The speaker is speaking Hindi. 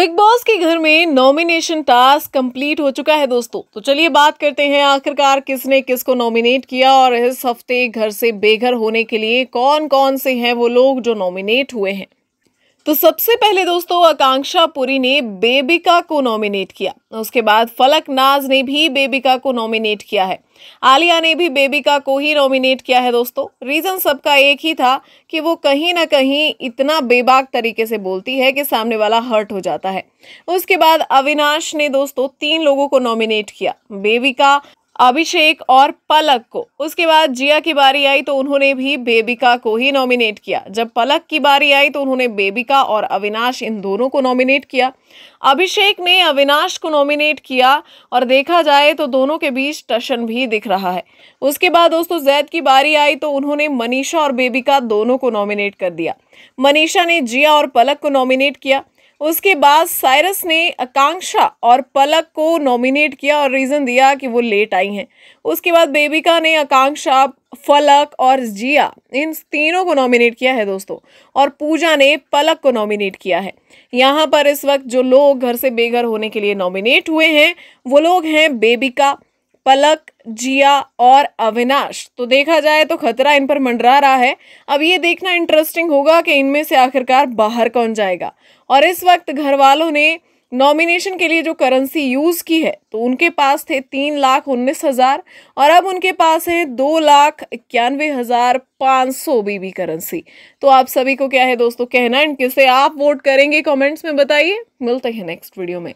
बिग बॉस के घर में नॉमिनेशन टास्क कंप्लीट हो चुका है दोस्तों तो चलिए बात करते हैं आखिरकार किसने किसको नॉमिनेट किया और इस हफ्ते घर से बेघर होने के लिए कौन कौन से हैं वो लोग जो नॉमिनेट हुए हैं तो सबसे पहले दोस्तों आकांक्षा पुरी ने बेबिका को नॉमिनेट किया उसके बाद फलक नाज ने भी बेबिका को नॉमिनेट किया है आलिया ने भी बेबिका को ही नॉमिनेट किया है दोस्तों रीज़न सबका एक ही था कि वो कहीं ना कहीं इतना बेबाक तरीके से बोलती है कि सामने वाला हर्ट हो जाता है उसके बाद अविनाश ने दोस्तों तीन लोगों को नॉमिनेट किया बेबिका अभिषेक और पलक को उसके बाद जिया की बारी आई तो उन्होंने भी बेबिका को ही नॉमिनेट किया जब पलक की बारी आई तो उन्होंने बेबिका और अविनाश इन दोनों को नॉमिनेट किया अभिषेक ने अविनाश को नॉमिनेट किया और देखा जाए तो दोनों के बीच टशन भी दिख रहा है उसके बाद दोस्तों जैद की बारी आई तो उन्होंने मनीषा और बेबिका दोनों को नॉमिनेट कर दिया मनीषा ने जिया और पलक को नॉमिनेट किया उसके बाद साइरस ने आकांक्षा और पलक को नॉमिनेट किया और रीज़न दिया कि वो लेट आई हैं उसके बाद बेबिका ने आकांक्षा फलक और जिया इन तीनों को नॉमिनेट किया है दोस्तों और पूजा ने पलक को नॉमिनेट किया है यहाँ पर इस वक्त जो लोग घर से बेघर होने के लिए नॉमिनेट हुए हैं वो लोग हैं बेबिका पलक जिया और अविनाश तो देखा जाए तो खतरा इन पर मंडरा रहा है अब ये देखना इंटरेस्टिंग होगा कि इनमें से आखिरकार बाहर कौन जाएगा और इस वक्त घर वालों ने नॉमिनेशन के लिए जो करेंसी यूज़ की है तो उनके पास थे तीन लाख उन्नीस हज़ार और अब उनके पास है दो लाख इक्यानवे हज़ार पाँच सौ बीबी करेंसी तो आप सभी को क्या है दोस्तों कहना एंड किसे आप वोट करेंगे कमेंट्स में बताइए मिलते हैं नेक्स्ट वीडियो में